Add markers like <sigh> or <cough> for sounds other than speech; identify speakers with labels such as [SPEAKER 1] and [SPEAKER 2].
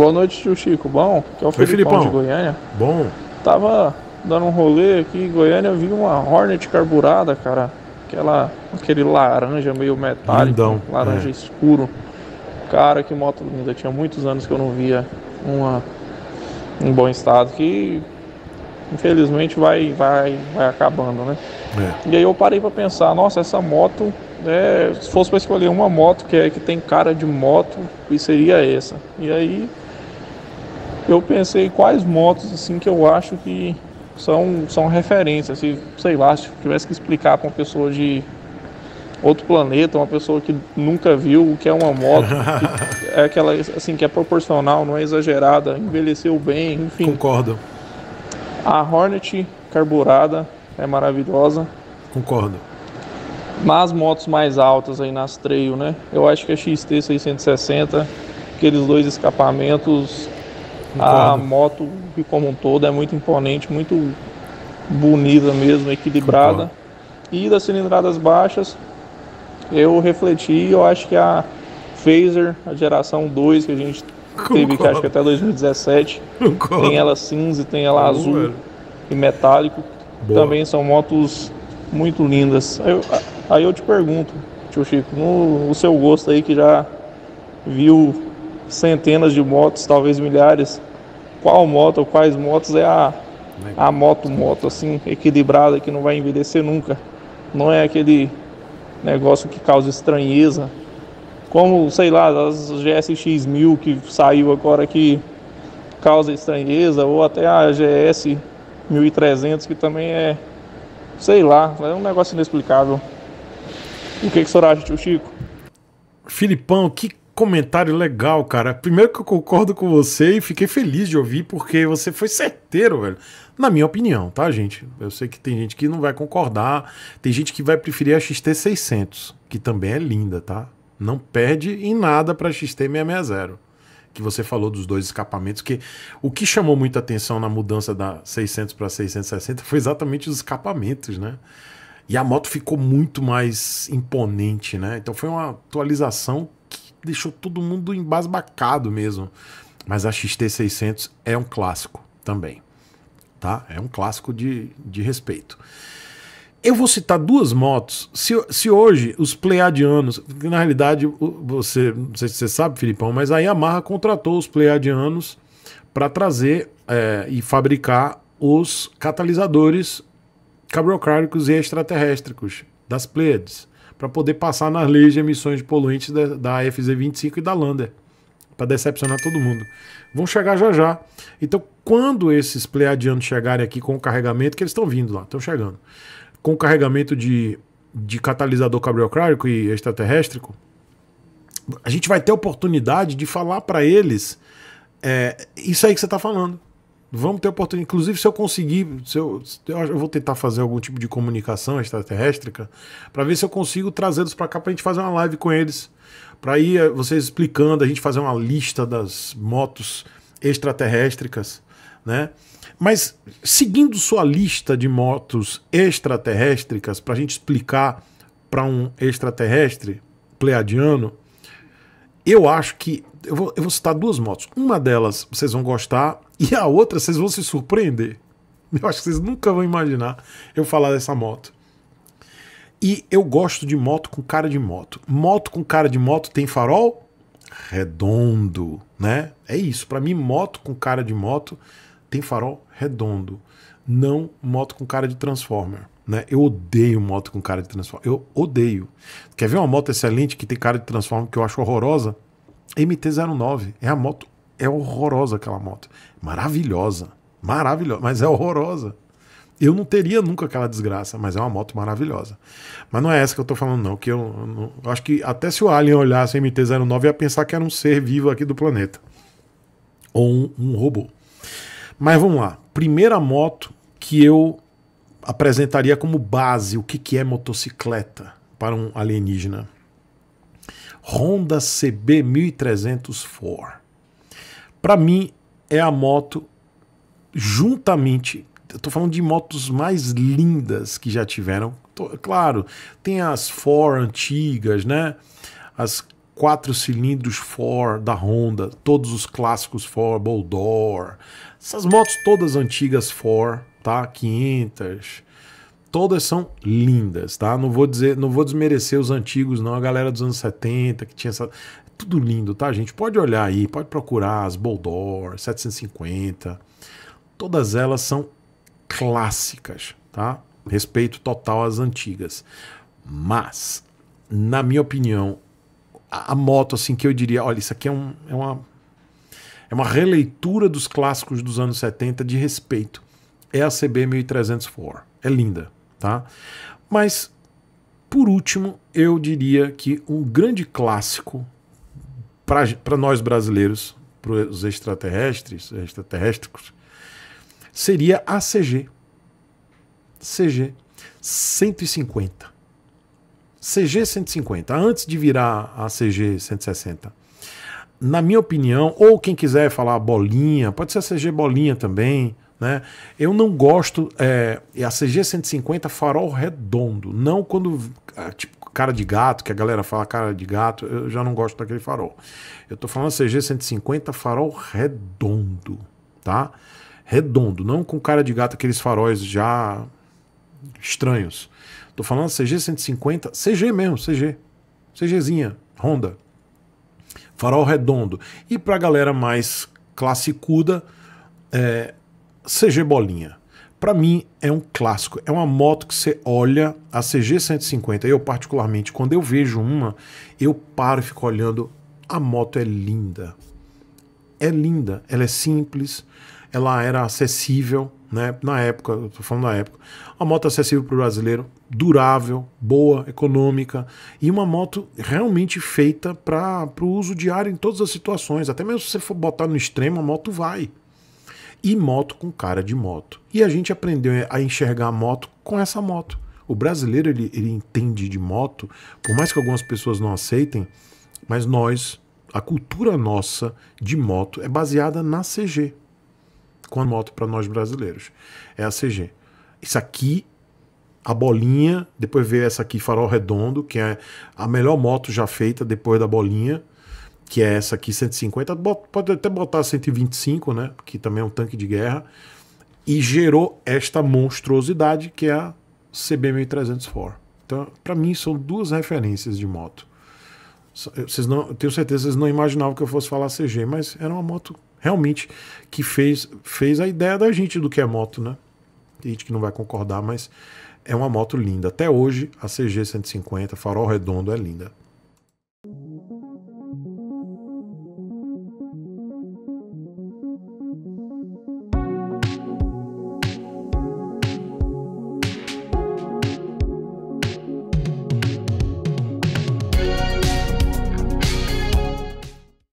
[SPEAKER 1] Boa noite, tio Chico. Bom, que é o de Goiânia. Bom. Tava dando um rolê aqui em Goiânia, vi uma Hornet carburada, cara. Aquela, aquele laranja meio metálico, Lindão, laranja é. escuro. Cara, que moto linda. Tinha muitos anos que eu não via uma em bom estado que infelizmente vai vai vai acabando, né? É. E aí eu parei para pensar, nossa, essa moto, né, se fosse para escolher uma moto que é que tem cara de moto, e seria essa. E aí eu pensei quais motos assim que eu acho que são, são referências. Se, sei lá, se tivesse que explicar para uma pessoa de outro planeta, uma pessoa que nunca viu o que é uma moto, <laughs> é aquela assim que é proporcional, não é exagerada, envelheceu bem, enfim. Concordo. A Hornet carburada é maravilhosa. Concordo. Mas motos mais altas aí nas trail, né? Eu acho que a XT 660, aqueles dois escapamentos então, a moto como um todo é muito imponente, muito bonita mesmo, equilibrada. Concordo. E das cilindradas baixas, eu refleti, eu acho que a Phaser, a geração 2 que a gente teve, que acho que até 2017, Concordo. tem ela cinza, tem ela Concordo. azul e metálico. Boa. Também são motos muito lindas. Aí eu, aí eu te pergunto, tio Chico, no, o seu gosto aí que já viu centenas de motos, talvez milhares, qual moto, quais motos é a, a moto, moto assim, equilibrada, que não vai envelhecer nunca. Não é aquele negócio que causa estranheza. Como, sei lá, as GSX 1000 que saiu agora que causa estranheza, ou até a GS 1300 que também é, sei lá, é um negócio inexplicável.
[SPEAKER 2] O que, que o senhor acha, tio Chico? Filipão, que comentário legal, cara. Primeiro que eu concordo com você e fiquei feliz de ouvir, porque você foi certeiro, velho. Na minha opinião, tá, gente? Eu sei que tem gente que não vai concordar, tem gente que vai preferir a XT600, que também é linda, tá? Não perde em nada pra XT660 que você falou dos dois escapamentos, que o que chamou muita atenção na mudança da 600 para 660 foi exatamente os escapamentos, né? E a moto ficou muito mais imponente, né? Então foi uma atualização deixou todo mundo embasbacado mesmo. Mas a XT600 é um clássico também, tá? É um clássico de, de respeito. Eu vou citar duas motos. Se, se hoje os pleiadianos, na realidade, você, não sei se você sabe, Filipão, mas a Yamaha contratou os pleiadianos para trazer é, e fabricar os catalisadores cabrocáricos e extraterrestres das Pleiades para poder passar nas leis de emissões de poluentes da, da FZ25 e da Lander, para decepcionar todo mundo. Vão chegar já já. Então, quando esses pleiadianos chegarem aqui com o carregamento, que eles estão vindo lá, estão chegando, com o carregamento de, de catalisador cabriocrárico e extraterréstrico, a gente vai ter oportunidade de falar para eles é, isso aí que você está falando. Vamos ter oportunidade. Inclusive, se eu conseguir, se eu, eu vou tentar fazer algum tipo de comunicação extraterrestre para ver se eu consigo trazê-los para cá para a gente fazer uma live com eles. Para ir eh, vocês explicando, a gente fazer uma lista das motos extraterrestres, né? Mas seguindo sua lista de motos extraterrestres, para a gente explicar para um extraterrestre pleiadiano, eu acho que. Eu vou, eu vou citar duas motos. Uma delas vocês vão gostar, e a outra, vocês vão se surpreender. Eu acho que vocês nunca vão imaginar eu falar dessa moto. E eu gosto de moto com cara de moto. Moto com cara de moto tem farol redondo, né? É isso. Para mim, moto com cara de moto tem farol redondo, não moto com cara de transformer. Né? Eu odeio moto com cara de transformer. Eu odeio. Quer ver uma moto excelente que tem cara de transformer que eu acho horrorosa? MT-09 é a moto é horrorosa aquela moto. Maravilhosa. Maravilhosa, mas é horrorosa. Eu não teria nunca aquela desgraça, mas é uma moto maravilhosa. Mas não é essa que eu tô falando, não. Que eu, eu, eu acho que até se o Alien olhasse a MT-09 ia pensar que era um ser vivo aqui do planeta. Ou um, um robô. Mas vamos lá. Primeira moto que eu apresentaria como base o que, que é motocicleta para um alienígena. Honda CB 1300 4 para mim é a moto juntamente eu tô falando de motos mais lindas que já tiveram. Tô, claro, tem as Ford antigas, né? As quatro cilindros Ford da Honda, todos os clássicos Ford, Boldor, essas motos todas antigas Ford, tá? 500, todas são lindas, tá? Não vou dizer, não vou desmerecer os antigos, não, a galera dos anos 70 que tinha essa tudo lindo, tá, gente? Pode olhar aí, pode procurar as Boldor, 750. Todas elas são clássicas, tá? Respeito total às antigas. Mas, na minha opinião, a, moto assim que eu diria, olha, isso aqui é, um, é uma é uma releitura dos clássicos dos anos 70 de respeito. É a CB 1300 1304. É linda, tá? Mas por último, eu diria que um grande clássico para nós brasileiros, para os extraterrestres, extraterrestres, seria a CG. CG 150. CG 150, antes de virar a CG 160. Na minha opinião, ou quem quiser falar bolinha, pode ser a CG bolinha também, né? Eu não gosto. É, a CG 150 farol redondo. Não quando. É, tipo, cara de gato, que a galera fala cara de gato, eu já não gosto daquele farol. Eu tô falando CG 150 farol redondo, tá? Redondo, não com cara de gato, aqueles faróis já estranhos. Tô falando CG 150, CG mesmo, CG. CGzinha, Honda. Farol redondo. E pra galera mais classicuda, é, CG Bolinha. Para mim é um clássico, é uma moto que você olha a CG 150. Eu particularmente quando eu vejo uma, eu paro e fico olhando, a moto é linda. É linda, ela é simples, ela era acessível, né? Na época, eu tô falando da época, uma moto acessível para o brasileiro, durável, boa, econômica e uma moto realmente feita para o uso diário em todas as situações. Até mesmo se você for botar no extremo, a moto vai e moto com cara de moto. E a gente aprendeu a enxergar a moto com essa moto. O brasileiro ele, ele entende de moto, por mais que algumas pessoas não aceitem, mas nós, a cultura nossa de moto é baseada na CG. Com a moto para nós brasileiros. É a CG. Isso aqui a bolinha, depois veio essa aqui, farol redondo, que é a melhor moto já feita depois da bolinha, que é essa aqui, 150, pode até botar 125, né? Que também é um tanque de guerra. E gerou esta monstruosidade que é a CB1304. Então, para mim, são duas referências de moto. Vocês não, eu tenho certeza que vocês não imaginavam que eu fosse falar CG, mas era uma moto realmente que fez, fez a ideia da gente do que é moto, né? Tem gente que não vai concordar, mas é uma moto linda. Até hoje, a CG 150, farol redondo, é linda.